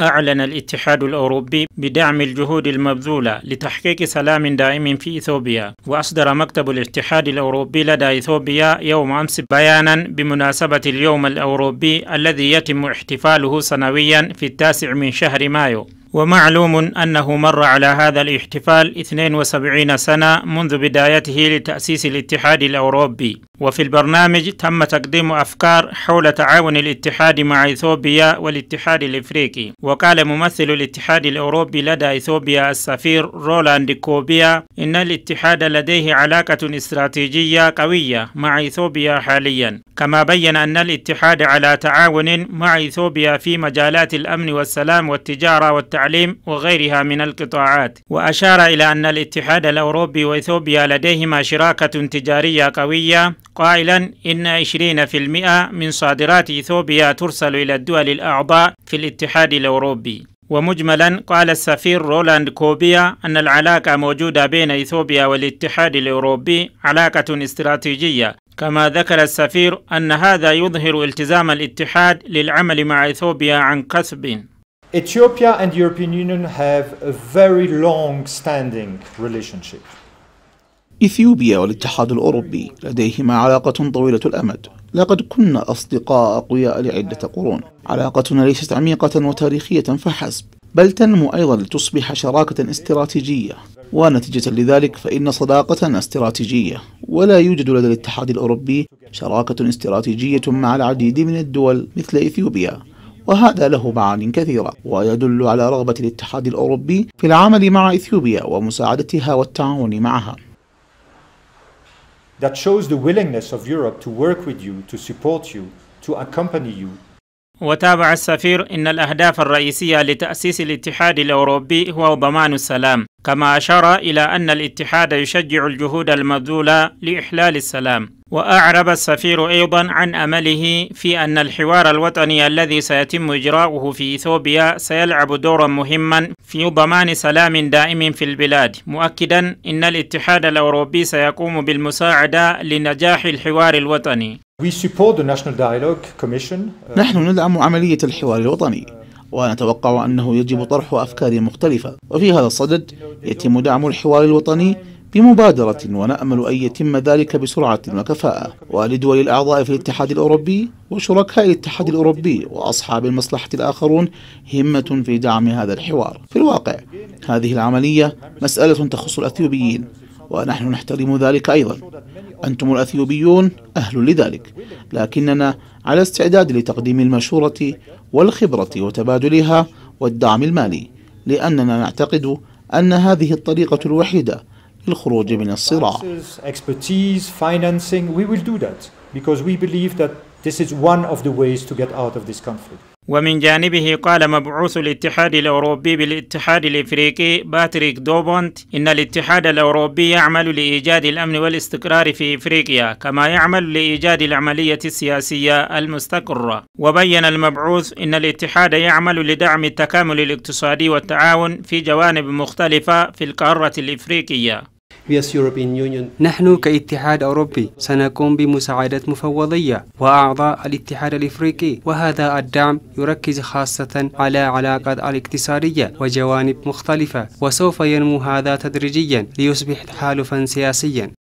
أعلن الاتحاد الأوروبي بدعم الجهود المبذولة لتحقيق سلام دائم في إثيوبيا وأصدر مكتب الاتحاد الأوروبي لدى إثيوبيا يوم أمس بيانا بمناسبة اليوم الأوروبي الذي يتم احتفاله سنويا في التاسع من شهر مايو ومعلوم أنه مر على هذا الاحتفال 72 سنة منذ بدايته لتأسيس الاتحاد الأوروبي وفي البرنامج تم تقديم أفكار حول تعاون الاتحاد مع إثيوبيا والاتحاد الإفريقي وقال ممثل الاتحاد الأوروبي لدى إثيوبيا السفير رولاند كوبيا إن الاتحاد لديه علاقة استراتيجية قوية مع إثيوبيا حاليا كما بين أن الاتحاد على تعاون مع إثيوبيا في مجالات الأمن والسلام والتجارة والتعليم وغيرها من القطاعات وأشار إلى أن الاتحاد الأوروبي وإثيوبيا لديهما شراكة تجارية قوية قائلا إن 20% من صادرات إثيوبيا ترسل إلى الدول الأعضاء في الاتحاد الأوروبي ومجملا قال السفير رولاند كوبيا أن العلاقة موجودة بين إثيوبيا والاتحاد الأوروبي علاقة استراتيجية كما ذكر السفير أن هذا يظهر التزام الاتحاد للعمل مع إثيوبيا عن كثب Ethiopia and European Union have a very long standing relationship. إثيوبيا والاتحاد الأوروبي لديهما علاقة طويلة الأمد لقد كنا أصدقاء أقوياء لعدة قرون علاقتنا ليست عميقة وتاريخية فحسب بل تنمو أيضا لتصبح شراكة استراتيجية ونتيجة لذلك فإن صداقتنا استراتيجية ولا يوجد لدى الاتحاد الأوروبي شراكة استراتيجية مع العديد من الدول مثل إثيوبيا وهذا له معان كثيرة ويدل على رغبة الاتحاد الأوروبي في العمل مع إثيوبيا ومساعدتها والتعاون معها that shows the willingness of Europe to work with you, to support you, to accompany you. وتابع السفير إن الأهداف الرئيسية لتأسيس الاتحاد الأوروبي هو ضمان السلام كما أشار إلى أن الاتحاد يشجع الجهود المبذولة لإحلال السلام وأعرب السفير أيضا عن أمله في أن الحوار الوطني الذي سيتم إجراؤه في إثيوبيا سيلعب دورا مهما في ضمان سلام دائم في البلاد مؤكدا إن الاتحاد الأوروبي سيقوم بالمساعدة لنجاح الحوار الوطني نحن ندعم عملية الحوار الوطني ونتوقع أنه يجب طرح أفكار مختلفة وفي هذا الصدد يتم دعم الحوار الوطني بمبادرة ونأمل أن يتم ذلك بسرعة وكفاءة ولدول الأعضاء في الاتحاد الأوروبي وشركاء الاتحاد الأوروبي وأصحاب المصلحة الآخرون همة في دعم هذا الحوار في الواقع هذه العملية مسألة تخص الأثيوبيين ونحن نحترم ذلك أيضا أنتم الأثيوبيون أهل لذلك لكننا على استعداد لتقديم المشورة والخبرة وتبادلها والدعم المالي لأننا نعتقد أن هذه الطريقة الوحيدة للخروج من الصراع because we believe that this is one of the ways to get out of this conflict. ومن جانبه قال مبعوث الاتحاد الأوروبي بالاتحاد الإفريقي باتريك دوبونت إن الاتحاد الأوروبي يعمل لإيجاد الأمن والاستقرار في إفريقيا كما يعمل لإيجاد العملية السياسية المستقرة وبين المبعوث إن الاتحاد يعمل لدعم التكامل الاقتصادي والتعاون في جوانب مختلفة في القارة الإفريقية نحن كاتحاد أوروبي سنقوم بمساعدات مفوضية وأعضاء الاتحاد الإفريقي وهذا الدعم يركز خاصة على علاقات الاقتصادية وجوانب مختلفة وسوف ينمو هذا تدريجيا ليصبح تحالفا سياسيا